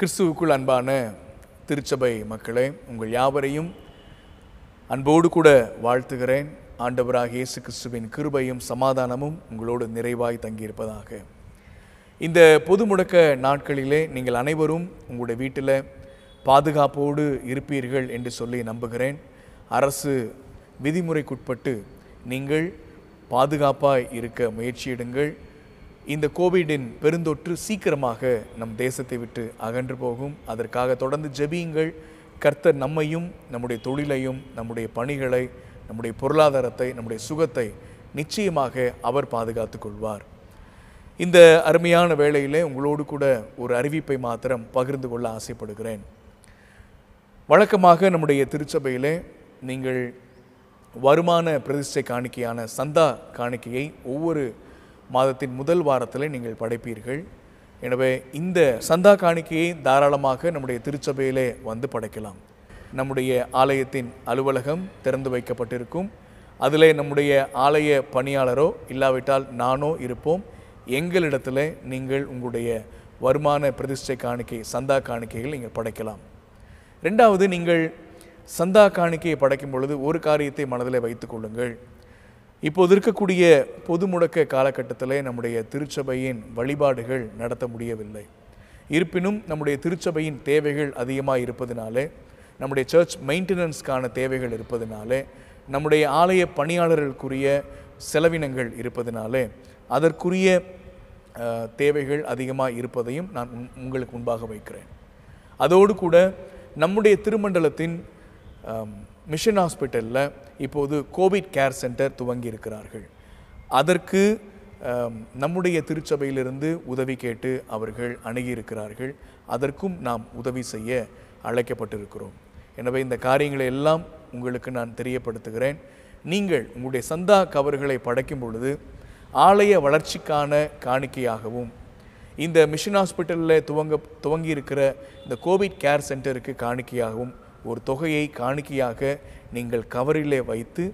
கிறிஸ்துவுக்குள் அன்பான திருச்சபை மக்களே உங்கள் யாவரையும் அன்போடு கூட வாழ்த்துகிறேன் ஆண்டவராக இயேசு கிறிஸ்துவின் கிருபையும் சமாதானமும் உங்களோடு நிறைவாய் தங்கியிருப்பதாக இந்த பொது முடக்க நாட்களிலே நீங்கள் அனைவரும் உங்களுடைய வீட்டில் பாதுகாப்போடு இருப்பீர்கள் என்று சொல்லி நம்புகிறேன் அரசு விதிமுறைக்குட்பட்டு நீங்கள் பாதுகாப்பாக இருக்க முயற்சியிடுங்கள் இந்த கோவிடின் பெருந்தொற்று சீக்கிரமாக நம் தேசத்தை விட்டு அகன்று போகும் அதற்காக தொடர்ந்து ஜெபியுங்கள் கர்த்தர் நம்மையும் நம்முடைய தொழிலையும் நம்முடைய பணிகளை நம்முடைய பொருளாதாரத்தை நம்முடைய சுகத்தை நிச்சயமாக அவர் பாதுகாத்து கொள்வார் இந்த அருமையான வேளையிலே உங்களோடு கூட ஒரு அறிவிப்பை மாத்திரம் பகிர்ந்து கொள்ள ஆசைப்படுகிறேன் வழக்கமாக நம்முடைய திருச்சபையிலே நீங்கள் வருமான பிரதிஷ்டை காணிக்கையான சந்தா காணிக்கையை ஒவ்வொரு மாதத்தின் முதல் வாரத்தில் நீங்கள் படைப்பீர்கள் எனவே இந்த சந்தா காணிக்கையை தாராளமாக நம்முடைய திருச்சபையிலே வந்து படைக்கலாம் நம்முடைய ஆலயத்தின் அலுவலகம் திறந்து வைக்கப்பட்டிருக்கும் அதில் நம்முடைய ஆலய பணியாளரோ இல்லாவிட்டால் நானோ இருப்போம் எங்களிடத்தில் நீங்கள் உங்களுடைய வருமான பிரதிஷ்டை காணிக்கை சந்தா காணிக்கைகள் நீங்கள் படைக்கலாம் ரெண்டாவது நீங்கள் சந்தா காணிக்கையை படைக்கும் பொழுது ஒரு காரியத்தை மனதில் வைத்துக்கொள்ளுங்கள் கொள்ளுங்கள் இப்போது இருக்கக்கூடிய பொது முடக்க காலகட்டத்தில் நம்முடைய திருச்சபையின் வழிபாடுகள் நடத்த முடியவில்லை இருப்பினும் நம்முடைய திருச்சபையின் தேவைகள் அதிகமாக இருப்பதினாலே நம்முடைய சர்ச் மெயின்டெனன்ஸ்க்கான தேவைகள் இருப்பதினாலே நம்முடைய ஆலய பணியாளர்களுக்குரிய செலவினங்கள் இருப்பதினாலே அதற்குரிய தேவைகள் அதிகமாக இருப்பதையும் நான் உங்களுக்கு முன்பாக வைக்கிறேன் அதோடு கூட நம்முடைய திருமண்டலத்தின் மிஷன் ஹாஸ்பிட்டலில் இப்போது கோவிட் கேர் சென்டர் துவங்கி இருக்கிறார்கள் அதற்கு நம்முடைய திருச்சபையிலிருந்து உதவி கேட்டு அவர்கள் அணுகியிருக்கிறார்கள் அதற்கும் நாம் உதவி செய்ய அழைக்கப்பட்டிருக்கிறோம் எனவே இந்த காரியங்களை எல்லாம் உங்களுக்கு நான் தெரியப்படுத்துகிறேன் நீங்கள் உங்களுடைய சந்தா கவர்களை படைக்கும் பொழுது ஆலய வளர்ச்சிக்கான காணிக்கையாகவும் இந்த மிஷன் ஹாஸ்பிட்டலில் துவங்க துவங்கி இருக்கிற இந்த கோவிட் கேர் சென்டருக்கு காணிக்கையாகவும் ஒரு தொகையை காணிக்கையாக நீங்கள் கவரிலே வைத்து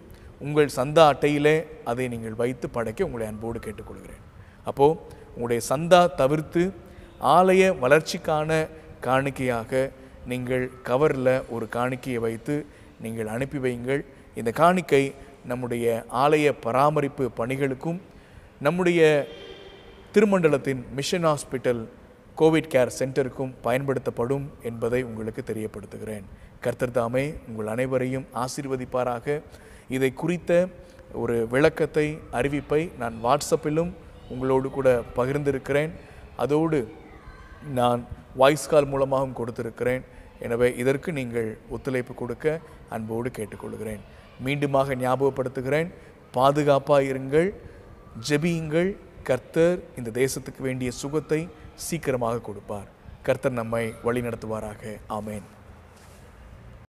உங்கள் சந்தா அட்டையிலே அதை நீங்கள் வைத்து படைக்க உங்களை அன்போடு கேட்டுக்கொள்கிறேன் அப்போது உங்களுடைய சந்தா தவிர்த்து ஆலய வளர்ச்சிக்கான காணிக்கையாக நீங்கள் கவரில் ஒரு காணிக்கையை வைத்து நீங்கள் அனுப்பி வையுங்கள் இந்த காணிக்கை நம்முடைய ஆலய பராமரிப்பு பணிகளுக்கும் நம்முடைய திருமண்டலத்தின் மிஷன் ஹாஸ்பிட்டல் கோவிட் கேர் சென்டருக்கும் பயன்படுத்தப்படும் என்பதை உங்களுக்கு தெரியப்படுத்துகிறேன் கர்த்தர் தாமே உங்கள் அனைவரையும் ஆசீர்வதிப்பாராக இதை குறித்த ஒரு விளக்கத்தை அறிவிப்பை நான் வாட்ஸ்அப்பிலும் உங்களோடு கூட பகிர்ந்திருக்கிறேன் அதோடு நான் வாய்ஸ் கால் மூலமாகவும் கொடுத்திருக்கிறேன் எனவே இதற்கு நீங்கள் ஒத்துழைப்பு கொடுக்க அன்போடு கேட்டுக்கொள்கிறேன் மீண்டுமாக ஞாபகப்படுத்துகிறேன் பாதுகாப்பாக இருங்கள் ஜெபியுங்கள் கர்த்தர் இந்த தேசத்துக்கு வேண்டிய சுகத்தை சீக்கிரமாக கொடுப்பார் கர்த்தர் நம்மை வழி நடத்துவாராக ஆமேன்